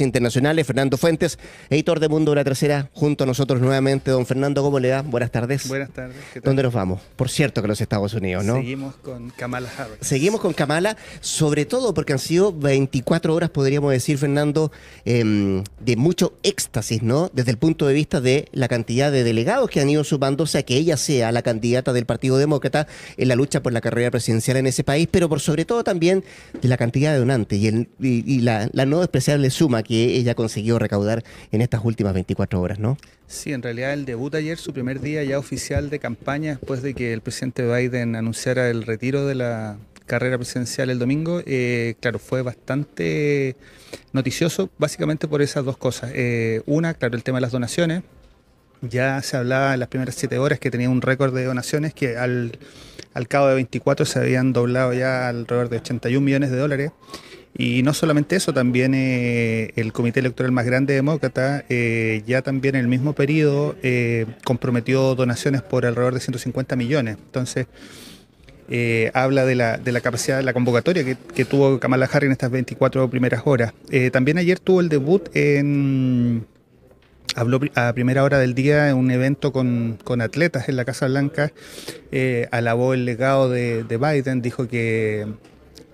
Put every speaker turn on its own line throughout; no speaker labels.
internacionales, Fernando Fuentes, editor de Mundo la Tercera, junto a nosotros nuevamente. Don Fernando, ¿cómo le da? Buenas tardes. Buenas tardes. ¿Dónde nos vamos? Por cierto, que los Estados Unidos, ¿no?
Seguimos con Kamala
Harris. Seguimos con Kamala, sobre todo porque han sido 24 horas, podríamos decir, Fernando, em, de mucho éxtasis, ¿no? Desde el punto de vista de la cantidad de delegados que han ido sumándose sea que ella sea la candidata del Partido Demócrata en la lucha por la carrera presidencial en ese país, pero por sobre todo también de la cantidad de donantes y, la no despreciable suma que ella consiguió recaudar en estas últimas 24 horas, ¿no?
Sí, en realidad el debut ayer, su primer día ya oficial de campaña, después de que el presidente Biden anunciara el retiro de la carrera presidencial el domingo, eh, claro, fue bastante noticioso, básicamente por esas dos cosas. Eh, una, claro, el tema de las donaciones. Ya se hablaba en las primeras siete horas que tenía un récord de donaciones que al, al cabo de 24 se habían doblado ya alrededor de 81 millones de dólares. Y no solamente eso, también eh, el comité electoral más grande demócrata eh, ya también en el mismo periodo eh, comprometió donaciones por alrededor de 150 millones. Entonces, eh, habla de la, de la capacidad, de la convocatoria que, tuvo Kamala Harris en estas 24 primeras horas. también ayer tuvo el debut en... Habló a primera hora del día en un evento con, atletas en la Casa Blanca, alabó el legado de Biden, dijo que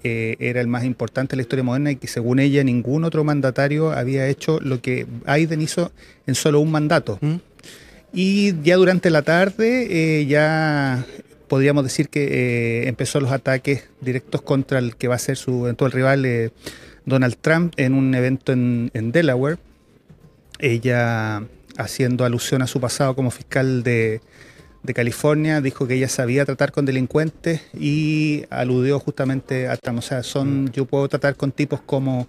eh, era el más importante de la historia moderna y que según ella ningún otro mandatario había hecho lo que Biden hizo en solo un mandato. ¿Mm? Y ya durante la tarde eh, ya podríamos decir que eh, empezó los ataques directos contra el que va a ser su eventual rival Donald Trump en un evento en Delaware. Ella haciendo alusión a su pasado como fiscal de, de California dijo que ella sabía tratar con delincuentes y aludió justamente a Trump. O sea, son, mm. yo puedo tratar con tipos como,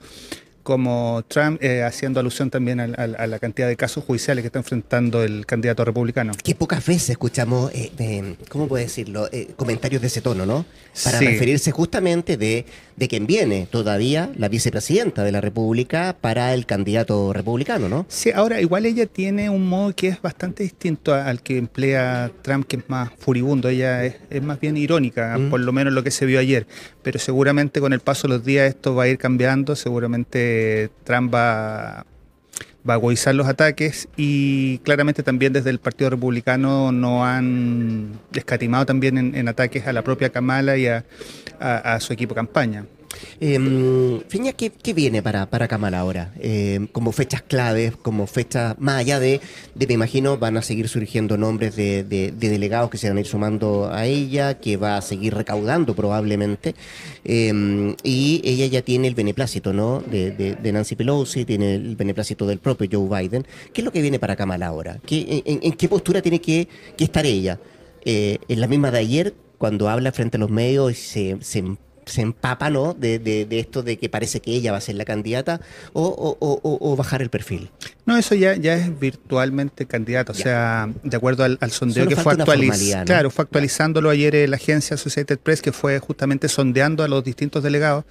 como Trump, eh, haciendo alusión también a, la cantidad de casos judiciales que está enfrentando el candidato republicano. Qué
pocas veces escuchamos, eh, ¿cómo puedo decirlo?, eh, comentarios de ese tono, ¿no? Para referirse justamente de de quien viene todavía la vicepresidenta de la República para el candidato republicano, ¿no? Sí, ahora igual ella tiene un modo que es bastante distinto al que
emplea Trump, que es más furibundo, ella es, más bien irónica, mm. por lo menos lo que se vio ayer, pero seguramente con el paso de los días esto va a ir cambiando, seguramente Trump va va los ataques y claramente también desde el Partido Republicano no han escatimado también en, ataques a la propia Kamala y a, a su equipo campaña.
Em, ¿qué, viene para, para ahora? Em, como fechas claves, como fechas, más allá de, me imagino, van a seguir surgiendo nombres de, delegados que se van a ir sumando a ella, que va a seguir recaudando probablemente. Em, y ella ya tiene el beneplácito, ¿no? De, Nancy Pelosi, tiene el beneplácito del propio Joe Biden. ¿Qué es lo que viene para Kamala ahora? en, qué postura tiene que, estar ella? Eh, ¿En la misma de ayer? cuando habla frente a los medios y se, se se empapa, De, esto de que parece que ella va a ser la candidata o, bajar el perfil.
No, eso ya, ya es virtualmente candidata o sea, de acuerdo al, sondeo que fue actualizado. Claro, fue actualizándolo ayer la agencia Associated Press que fue justamente sondeando a los distintos delegados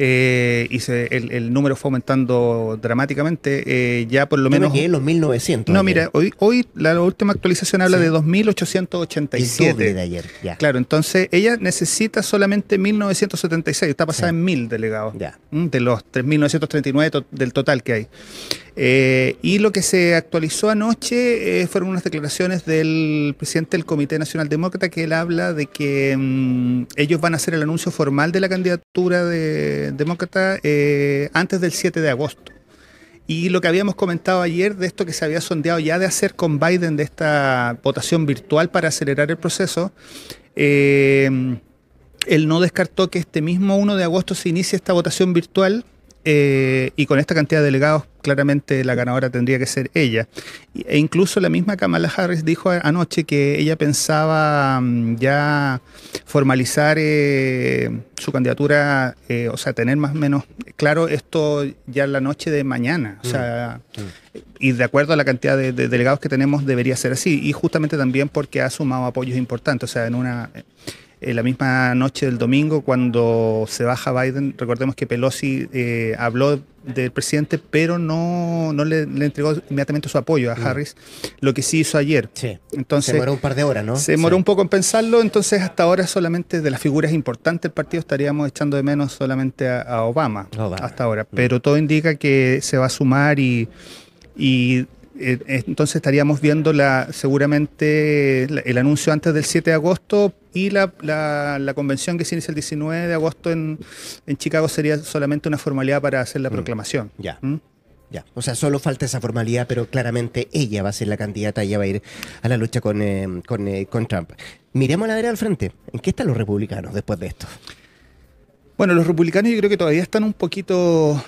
eh, y el, número fue aumentando dramáticamente. Eh, ya por lo menos. en los 1900. No, mira, hoy, hoy la última actualización habla de 2887. El de ayer, ya. Claro, entonces ella necesita solamente 1976, está pasada en 1000 delegados. Ya. De los 3939 del total que hay. Eh, y lo que se actualizó anoche fueron unas declaraciones del presidente del Comité Nacional Demócrata que él habla de que mm, ellos van a hacer el anuncio formal de la candidatura de, demócrata eh, antes del 7 de agosto. Y lo que habíamos comentado ayer de esto que se había sondeado ya de hacer con Biden, de esta votación virtual para acelerar el proceso, eh, él no descartó que este mismo 1 de agosto se inicie esta votación virtual eh, y con esta cantidad de delegados, claramente la ganadora tendría que ser ella. E incluso la misma Kamala Harris dijo anoche que ella pensaba mm, ya formalizar eh, su candidatura, eh, o sea, tener más o menos claro esto ya la noche de mañana. O mm. sea, mm. y de acuerdo a la cantidad de, delegados que tenemos, debería ser así. Y justamente también porque ha sumado apoyos importantes, o sea, en una eh, la misma noche del domingo, cuando se baja Biden, recordemos que Pelosi eh, habló del presidente, pero no, le, entregó inmediatamente su apoyo a mm. Harris, lo que sí hizo ayer. Sí. Entonces, se demoró un par de horas, ¿no? Se demoró un poco en pensarlo, entonces hasta ahora solamente de las figuras importantes del partido estaríamos echando de menos solamente a, Obama, hasta ahora, mm. pero todo indica que se va a sumar y... y eh, entonces estaríamos viendo la, seguramente el anuncio antes del 7 de agosto, y la, convención que se inicia el 19 de agosto en, Chicago sería solamente una formalidad para hacer la mm. proclamación.
Ya. ¿Mm? Ya, o sea, solo falta esa formalidad, pero claramente ella va a ser la candidata, ella va a ir a la lucha con, eh, eh, con, Trump. Miremos la vera al frente. ¿En qué están los republicanos después de esto?
Bueno, los republicanos yo creo que todavía están un poquito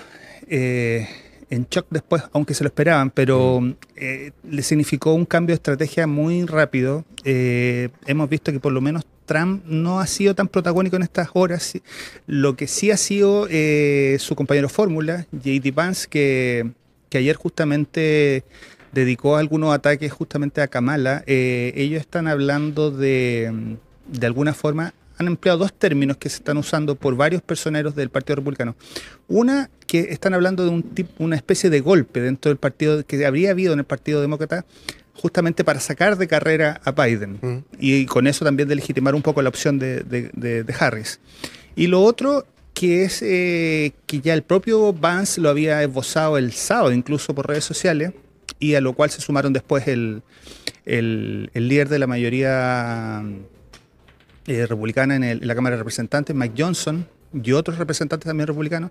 eh, en shock después, aunque se lo esperaban, pero eh, le significó un cambio de estrategia muy rápido. Eh, hemos visto que por lo menos Trump no ha sido tan protagónico en estas horas. Lo que sí ha sido eh, su compañero fórmula, JD Vance, que, que ayer justamente dedicó algunos ataques justamente a Kamala. ellos están hablando de, de alguna forma, han empleado dos términos que se están usando por varios personeros del Partido Republicano. Una, que están hablando de un tipo, una especie de golpe dentro del partido que habría habido en el Partido Demócrata justamente para sacar de carrera a Biden mm. y con eso también de legitimar un poco la opción de, Harris. Y lo otro que es eh, que ya el propio Vance lo había esbozado el sábado, incluso por redes sociales, y a lo cual se sumaron después el líder de la mayoría eh, republicana en, la Cámara de Representantes, Mike Johnson, y otros representantes también republicanos,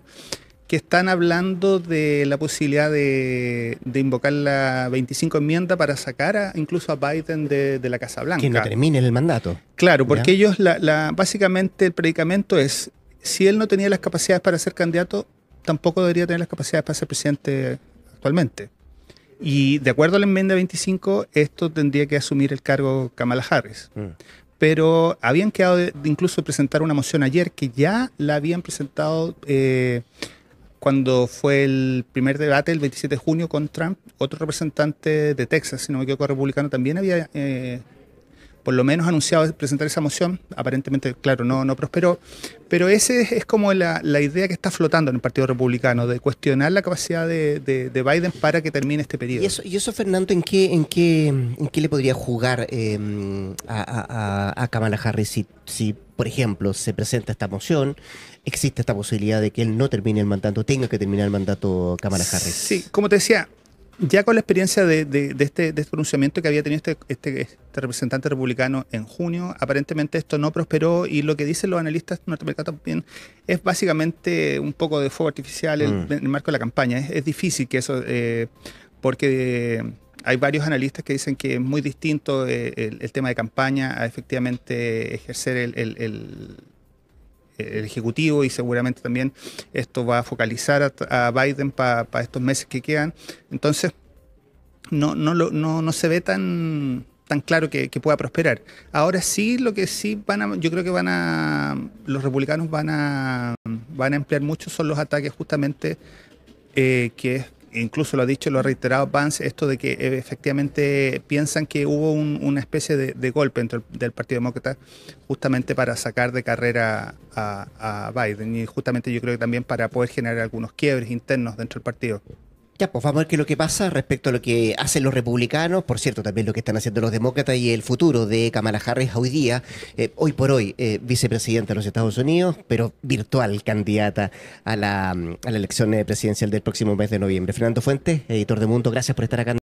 que están hablando de la posibilidad de, invocar la 25 enmienda para sacar a, incluso a Biden de,
la Casa Blanca. Que no termine el mandato. Claro, porque
ellos, la, básicamente el predicamento es, si él no tenía las capacidades para ser candidato, tampoco debería tener las capacidades para ser presidente actualmente. Y de acuerdo a la enmienda 25, esto tendría que asumir el cargo Kamala Harris. Mm pero habían quedado de, de incluso presentar una moción ayer que ya la habían presentado eh, cuando fue el primer debate el 27 de junio con Trump, otro representante de Texas, si no me equivoco, republicano, también había eh, por lo menos anunciado presentar esa moción. Aparentemente, claro, no, no prosperó. Pero esa es como la, idea que está flotando en el Partido Republicano, de cuestionar la capacidad de, de, Biden para que termine
este periodo. ¿Y eso, Fernando, en qué, en qué, en qué le podría jugar em, a, a, Kamala Harris si, si, por ejemplo, se presenta esta moción? existe esta posibilidad de que él no termine el mandato, tenga que terminar el mandato Kamala Harris.
Sí, como te decía, ya con la experiencia este, de, este, pronunciamiento que había tenido este, este, este, representante republicano en junio, aparentemente esto no prosperó y lo que dicen los analistas norteamericanos también es básicamente un poco de fuego artificial en mm. el, marco de la campaña. Es, difícil que eso, eh, porque eh, hay varios analistas que dicen que es muy distinto eh, el, tema de campaña a efectivamente ejercer el el Ejecutivo y seguramente también esto va a focalizar a, Biden para estos meses que quedan. Entonces, no, no, no, se ve tan, tan claro que, pueda prosperar. Ahora sí, lo que sí van yo creo que van a, los republicanos van a, van a emplear mucho son los ataques justamente eh, que es incluso lo ha dicho, lo ha reiterado Vance, esto de que eh, efectivamente piensan que hubo una especie de, golpe dentro del Partido Demócrata justamente para sacar de carrera a, a, Biden y justamente yo creo que también para poder generar algunos quiebres internos dentro del partido.
Ya, pues vamos a ver qué es lo que pasa respecto a lo que hacen los republicanos, por cierto, también lo que están haciendo los demócratas y el futuro de Kamala Harris hoy día, eh, hoy por hoy, vicepresidente eh, vicepresidenta de los Estados Unidos, pero virtual candidata a la mm, elección eh, presidencial del próximo mes de noviembre. Fernando Fuentes, editor de Mundo, gracias por estar acá.